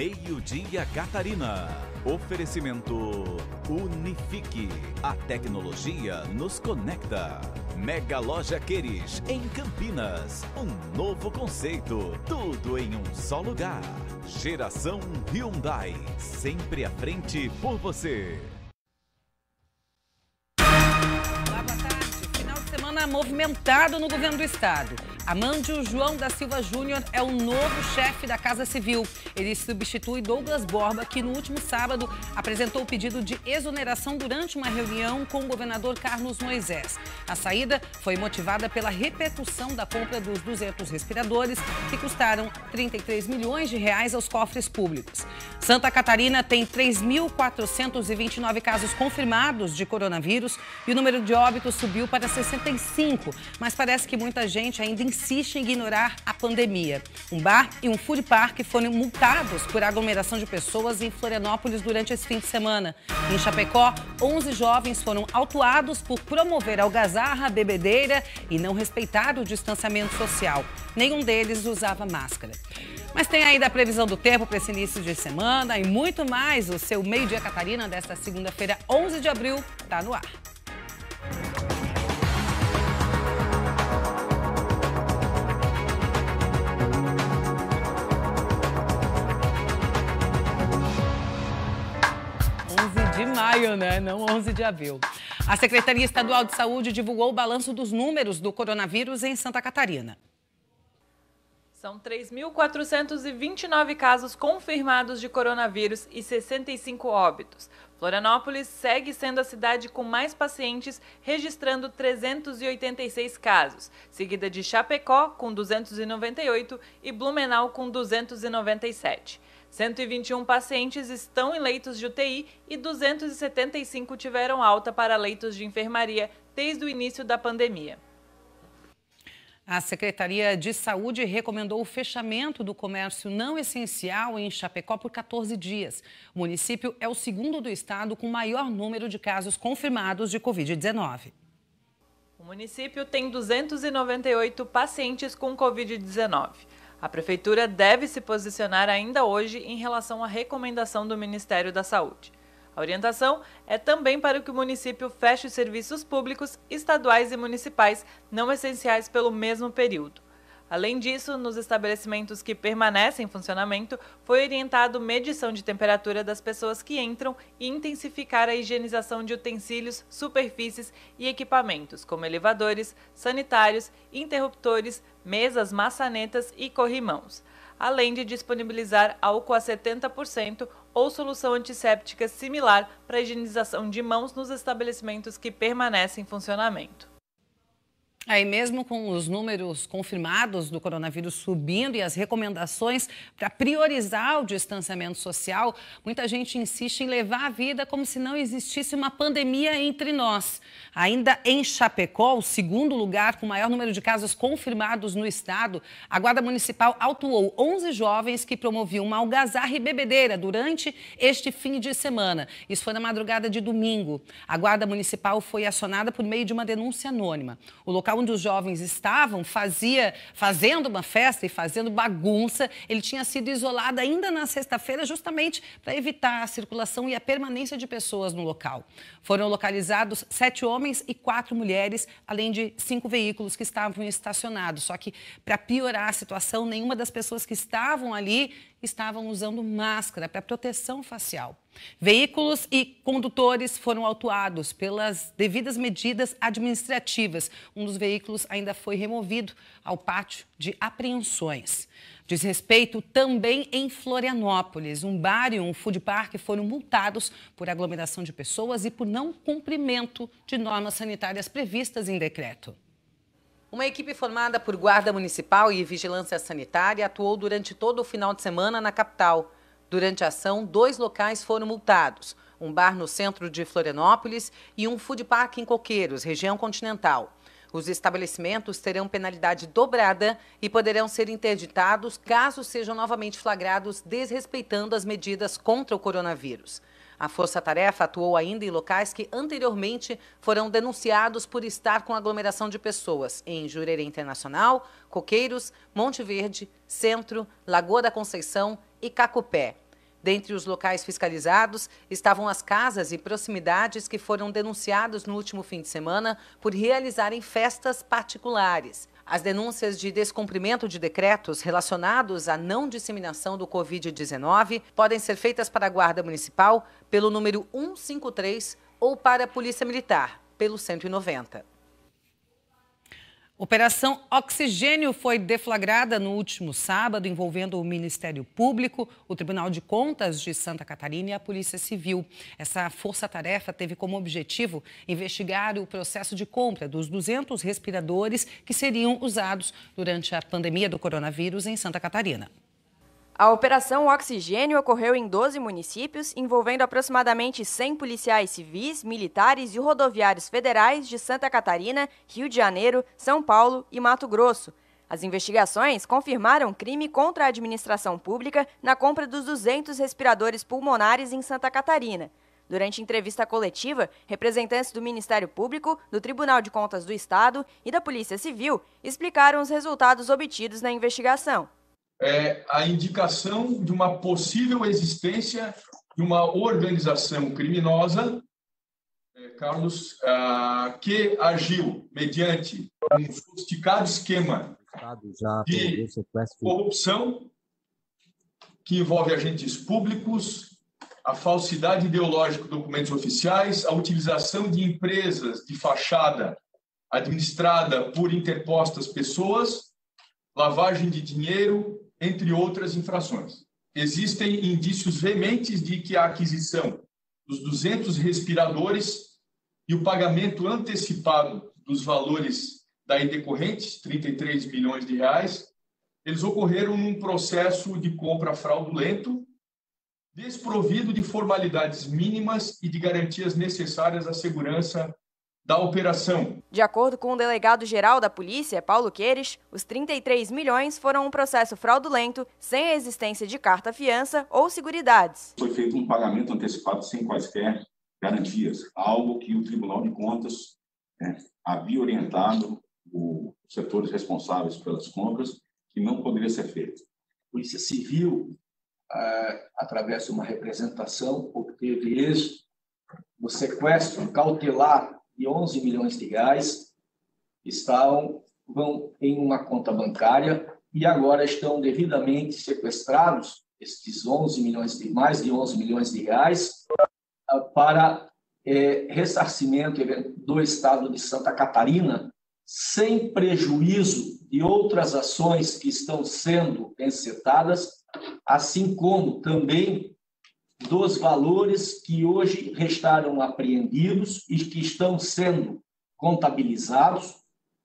Meio-Dia Catarina. Oferecimento Unifique. A tecnologia nos conecta. Mega Loja Queires, em Campinas. Um novo conceito. Tudo em um só lugar. Geração Hyundai. Sempre à frente por você. semana movimentado no governo do estado. Amandio João da Silva Júnior é o novo chefe da Casa Civil. Ele substitui Douglas Borba, que no último sábado apresentou o pedido de exoneração durante uma reunião com o governador Carlos Moisés. A saída foi motivada pela repercussão da compra dos 200 respiradores, que custaram 33 milhões de reais aos cofres públicos. Santa Catarina tem 3.429 casos confirmados de coronavírus e o número de óbitos subiu para 65. 5, mas parece que muita gente ainda insiste em ignorar a pandemia. Um bar e um food park foram multados por aglomeração de pessoas em Florianópolis durante esse fim de semana. Em Chapecó, 11 jovens foram autuados por promover algazarra, bebedeira e não respeitar o distanciamento social. Nenhum deles usava máscara. Mas tem ainda a previsão do tempo para esse início de semana e muito mais. O seu Meio Dia Catarina desta segunda-feira, 11 de abril, está no ar. de maio, né? Não 11 de abril. A Secretaria Estadual de Saúde divulgou o balanço dos números do coronavírus em Santa Catarina. São 3.429 casos confirmados de coronavírus e 65 óbitos. Florianópolis segue sendo a cidade com mais pacientes, registrando 386 casos, seguida de Chapecó, com 298, e Blumenau, com 297. 121 pacientes estão em leitos de UTI e 275 tiveram alta para leitos de enfermaria desde o início da pandemia. A Secretaria de Saúde recomendou o fechamento do comércio não essencial em Chapecó por 14 dias. O município é o segundo do estado com maior número de casos confirmados de Covid-19. O município tem 298 pacientes com Covid-19. A Prefeitura deve se posicionar ainda hoje em relação à recomendação do Ministério da Saúde. A orientação é também para que o município feche serviços públicos, estaduais e municipais não essenciais pelo mesmo período. Além disso, nos estabelecimentos que permanecem em funcionamento, foi orientado medição de temperatura das pessoas que entram e intensificar a higienização de utensílios, superfícies e equipamentos, como elevadores, sanitários, interruptores, mesas, maçanetas e corrimãos além de disponibilizar álcool a 70% ou solução antisséptica similar para higienização de mãos nos estabelecimentos que permanecem em funcionamento. Aí mesmo com os números confirmados do coronavírus subindo e as recomendações para priorizar o distanciamento social, muita gente insiste em levar a vida como se não existisse uma pandemia entre nós. Ainda em Chapecó, o segundo lugar com maior número de casos confirmados no estado, a Guarda Municipal autuou 11 jovens que promoviam uma algazarra e bebedeira durante este fim de semana. Isso foi na madrugada de domingo. A Guarda Municipal foi acionada por meio de uma denúncia anônima. O local local onde os jovens estavam fazia, fazendo uma festa e fazendo bagunça. Ele tinha sido isolado ainda na sexta-feira, justamente para evitar a circulação e a permanência de pessoas no local. Foram localizados sete homens e quatro mulheres, além de cinco veículos que estavam estacionados. Só que, para piorar a situação, nenhuma das pessoas que estavam ali estavam usando máscara para proteção facial. Veículos e condutores foram autuados pelas devidas medidas administrativas. Um dos veículos ainda foi removido ao pátio de apreensões. Diz respeito também em Florianópolis. Um bar e um food park foram multados por aglomeração de pessoas e por não cumprimento de normas sanitárias previstas em decreto. Uma equipe formada por Guarda Municipal e Vigilância Sanitária atuou durante todo o final de semana na capital. Durante a ação, dois locais foram multados: um bar no centro de Florianópolis e um food park em Coqueiros, região continental. Os estabelecimentos terão penalidade dobrada e poderão ser interditados caso sejam novamente flagrados desrespeitando as medidas contra o coronavírus. A força-tarefa atuou ainda em locais que anteriormente foram denunciados por estar com aglomeração de pessoas em Jureira Internacional, Coqueiros, Monte Verde, Centro, Lagoa da Conceição e Cacupé. Dentre os locais fiscalizados estavam as casas e proximidades que foram denunciados no último fim de semana por realizarem festas particulares. As denúncias de descumprimento de decretos relacionados à não disseminação do Covid-19 podem ser feitas para a Guarda Municipal pelo número 153 ou para a Polícia Militar, pelo 190. Operação Oxigênio foi deflagrada no último sábado, envolvendo o Ministério Público, o Tribunal de Contas de Santa Catarina e a Polícia Civil. Essa força-tarefa teve como objetivo investigar o processo de compra dos 200 respiradores que seriam usados durante a pandemia do coronavírus em Santa Catarina. A Operação Oxigênio ocorreu em 12 municípios, envolvendo aproximadamente 100 policiais civis, militares e rodoviários federais de Santa Catarina, Rio de Janeiro, São Paulo e Mato Grosso. As investigações confirmaram crime contra a administração pública na compra dos 200 respiradores pulmonares em Santa Catarina. Durante entrevista coletiva, representantes do Ministério Público, do Tribunal de Contas do Estado e da Polícia Civil explicaram os resultados obtidos na investigação é, a indicação de uma possível existência de uma organização criminosa, é, Carlos, que agiu mediante um sofisticado esquema de corrupção que envolve agentes públicos, a falsidade ideológica de documentos oficiais, a utilização de empresas de fachada administrada por interpostas pessoas, lavagem de dinheiro, entre outras infrações. Existem indícios veementes de que a aquisição dos 200 respiradores e o pagamento antecipado dos valores daí decorrentes, 33 milhões de reais, eles ocorreram num processo de compra fraudulento, desprovido de formalidades mínimas e de garantias necessárias à segurança da operação. De acordo com o delegado-geral da polícia, Paulo Queires, os 33 milhões foram um processo fraudulento, sem a existência de carta fiança ou seguridades. Foi feito um pagamento antecipado sem quaisquer garantias, algo que o Tribunal de Contas né, havia orientado os setores responsáveis pelas compras que não poderia ser feito. A Polícia Civil, eh, através de uma representação, obteve êxito no sequestro cautelar e 11 milhões de reais estão vão em uma conta bancária e agora estão devidamente sequestrados estes 11 milhões de mais de 11 milhões de reais ah, para é, ressarcimento do Estado de Santa Catarina sem prejuízo de outras ações que estão sendo encetadas, assim como também dos valores que hoje restaram apreendidos e que estão sendo contabilizados,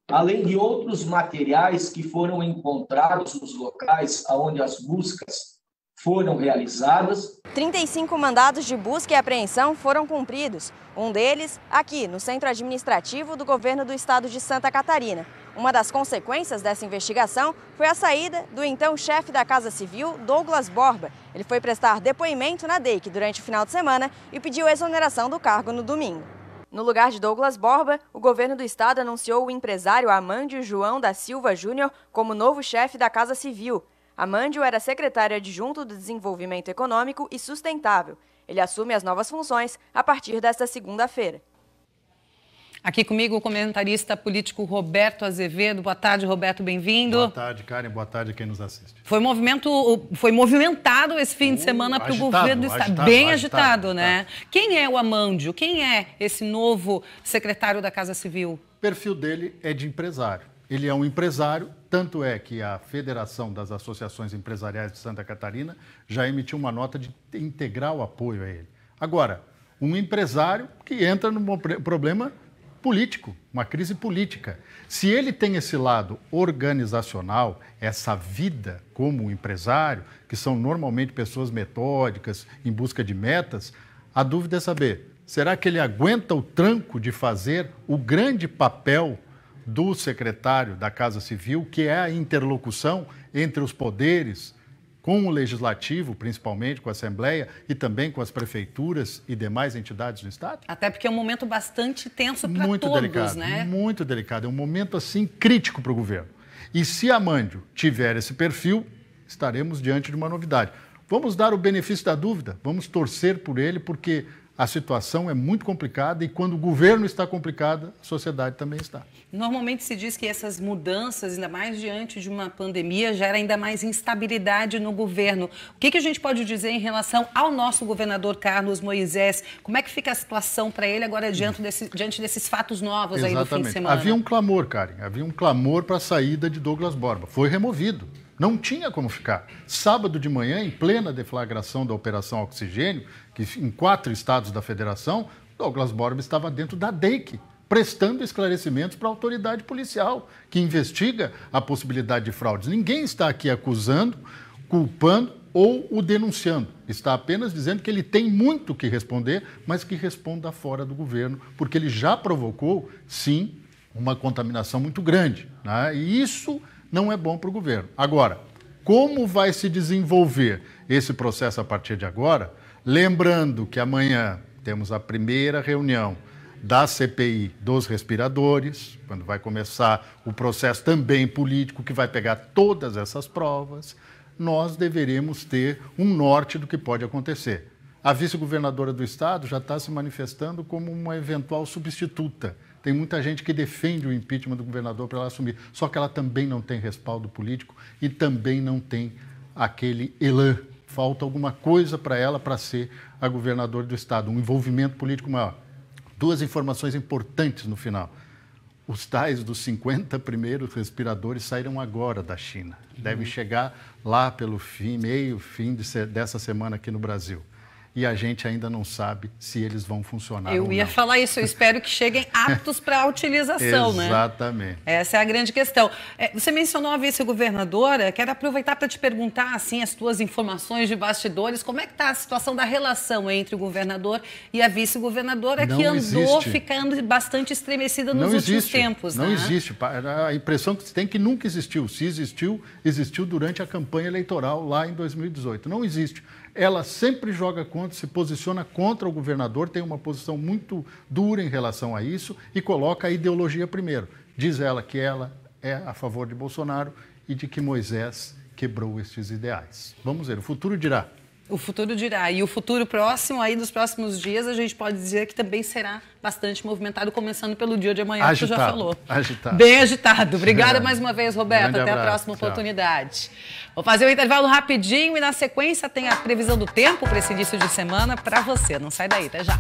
além de outros materiais que foram encontrados nos locais onde as buscas foram realizadas. 35 mandados de busca e apreensão foram cumpridos, um deles aqui no Centro Administrativo do Governo do Estado de Santa Catarina. Uma das consequências dessa investigação foi a saída do então chefe da Casa Civil, Douglas Borba. Ele foi prestar depoimento na DEIC durante o final de semana e pediu exoneração do cargo no domingo. No lugar de Douglas Borba, o governo do estado anunciou o empresário Amandio João da Silva Júnior como novo chefe da Casa Civil. Amandio era secretário adjunto do Desenvolvimento Econômico e Sustentável. Ele assume as novas funções a partir desta segunda-feira. Aqui comigo o comentarista político Roberto Azevedo. Boa tarde, Roberto, bem-vindo. Boa tarde, Karen. Boa tarde a quem nos assiste. Foi movimento, foi movimentado esse fim uh, de semana para o governo do Estado. Bem agitado, agitado né? Tá. Quem é o Amândio? Quem é esse novo secretário da Casa Civil? O perfil dele é de empresário. Ele é um empresário, tanto é que a Federação das Associações Empresariais de Santa Catarina já emitiu uma nota de integral apoio a ele. Agora, um empresário que entra num problema político, uma crise política. Se ele tem esse lado organizacional, essa vida como empresário, que são normalmente pessoas metódicas, em busca de metas, a dúvida é saber: será que ele aguenta o tranco de fazer o grande papel do secretário da Casa Civil, que é a interlocução entre os poderes? com o legislativo, principalmente com a Assembleia e também com as prefeituras e demais entidades do Estado? Até porque é um momento bastante tenso para todos, delicado, né? Muito delicado, é um momento assim crítico para o governo. E se a Mândio tiver esse perfil, estaremos diante de uma novidade. Vamos dar o benefício da dúvida, vamos torcer por ele, porque a situação é muito complicada e quando o governo está complicado, a sociedade também está. Normalmente se diz que essas mudanças, ainda mais diante de uma pandemia, gera ainda mais instabilidade no governo. O que, que a gente pode dizer em relação ao nosso governador Carlos Moisés? Como é que fica a situação para ele agora diante, desse, diante desses fatos novos Exatamente. aí do fim de semana? Havia um clamor, Karen, havia um clamor para a saída de Douglas Borba. Foi removido. Não tinha como ficar. Sábado de manhã, em plena deflagração da Operação Oxigênio, que em quatro estados da federação, Douglas Borba estava dentro da DEIC, prestando esclarecimentos para a autoridade policial, que investiga a possibilidade de fraudes. Ninguém está aqui acusando, culpando ou o denunciando. Está apenas dizendo que ele tem muito que responder, mas que responda fora do governo, porque ele já provocou, sim, uma contaminação muito grande. Né? E isso não é bom para o governo. Agora, como vai se desenvolver esse processo a partir de agora? Lembrando que amanhã temos a primeira reunião da CPI dos respiradores, quando vai começar o processo também político que vai pegar todas essas provas, nós deveremos ter um norte do que pode acontecer. A vice-governadora do estado já está se manifestando como uma eventual substituta tem muita gente que defende o impeachment do governador para ela assumir. Só que ela também não tem respaldo político e também não tem aquele elan. Falta alguma coisa para ela para ser a governadora do estado, um envolvimento político maior. Duas informações importantes no final. Os tais dos 50 primeiros respiradores saíram agora da China. Devem uhum. chegar lá pelo fim, meio fim de, dessa semana aqui no Brasil e a gente ainda não sabe se eles vão funcionar. Eu ia não. falar isso, eu espero que cheguem aptos para a utilização, Exatamente. né? Exatamente. Essa é a grande questão. É, você mencionou a vice-governadora, quero aproveitar para te perguntar assim as tuas informações de bastidores, como é que está a situação da relação entre o governador e a vice-governadora que andou existe. ficando bastante estremecida nos não últimos existe. tempos. Não né? existe. A impressão que se tem que nunca existiu. Se existiu, existiu durante a campanha eleitoral lá em 2018. Não existe ela sempre joga contra, se posiciona contra o governador, tem uma posição muito dura em relação a isso e coloca a ideologia primeiro. Diz ela que ela é a favor de Bolsonaro e de que Moisés quebrou estes ideais. Vamos ver, o futuro dirá. O futuro dirá. E o futuro próximo, aí dos próximos dias, a gente pode dizer que também será bastante movimentado, começando pelo dia de amanhã, agitado, que tu já falou. Agitado. Bem agitado. Obrigada é. mais uma vez, Roberto. Até abraço. a próxima oportunidade. Tchau. Vou fazer o um intervalo rapidinho e na sequência tem a previsão do tempo para esse início de semana para você. Não sai daí, até já.